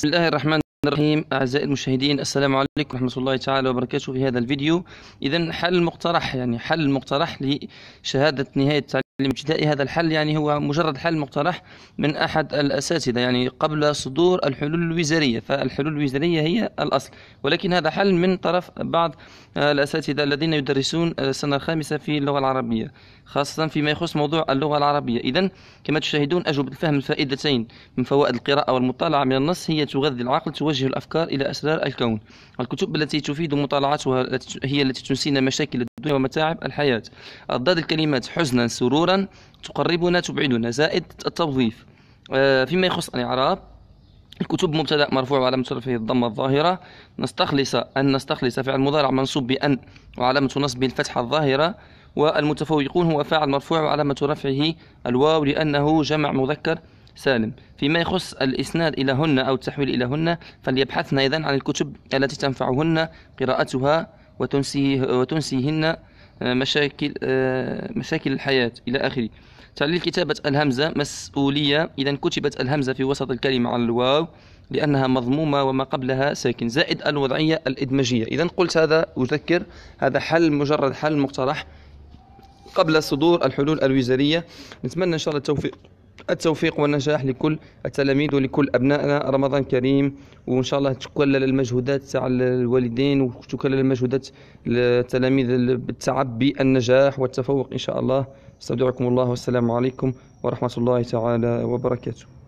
بسم الله الرحمن الرحيم أعزائي المشاهدين السلام عليكم ورحمة الله تعالى وبركاته في هذا الفيديو إذا حل المقترح يعني حل المقترح لشهادة نهاية التعليم لابتداء هذا الحل يعني هو مجرد حل مقترح من أحد الأساتذة يعني قبل صدور الحلول الوزارية فالحلول الوزارية هي الأصل ولكن هذا حل من طرف بعض الأساتذة الذين يدرسون السنة الخامسة في اللغة العربية خاصة فيما يخص موضوع اللغة العربية إذا كما تشاهدون أجوبة الفهم الفائدتين من فوائد القراءة والمطالعة من النص هي تغذي العقل توجه الأفكار إلى أسرار الكون الكتب التي تفيد مطالعتها هي التي تنسينا مشاكل الدنيا ومتاعب الحياة أضداد الكلمات حزنا سرورا تقربنا تبعدنا زائد التوظيف آه، فيما يخص الإعراب الكتب مبتدا مرفوع وعلامة رفعه الضمة الظاهرة نستخلص أن نستخلص فعل مضارع منصوب بأن وعلامة نصبه الفتحة الظاهرة والمتفوقون هو فاعل مرفوع وعلامة رفعه الواو لأنه جمع مذكر سالم فيما يخص الإسناد إليهن أو التحويل إليهن فليبحثن إذن عن الكتب التي تنفعهن قراءتها وتنسيه وتنسيهن آه، مشاكل آه، مشاكل الحياة إلى آخره تعليل كتابة الهمزة مسؤولية إذا كتبت الهمزة في وسط الكلمة على الواو لأنها مضمومة وما قبلها ساكن زائد الوضعية الإدماجية إذا قلت هذا أذكر هذا حل مجرد حل مقترح قبل صدور الحلول الوزارية نتمنى إن شاء الله التوفيق التوفيق والنجاح لكل التلاميذ ولكل ابنائنا رمضان كريم وان شاء الله تكلل المجهودات تاع الوالدين وتكلل المجهودات التلاميذ بالتعب بالنجاح والتفوق ان شاء الله استودعكم الله والسلام عليكم ورحمه الله تعالى وبركاته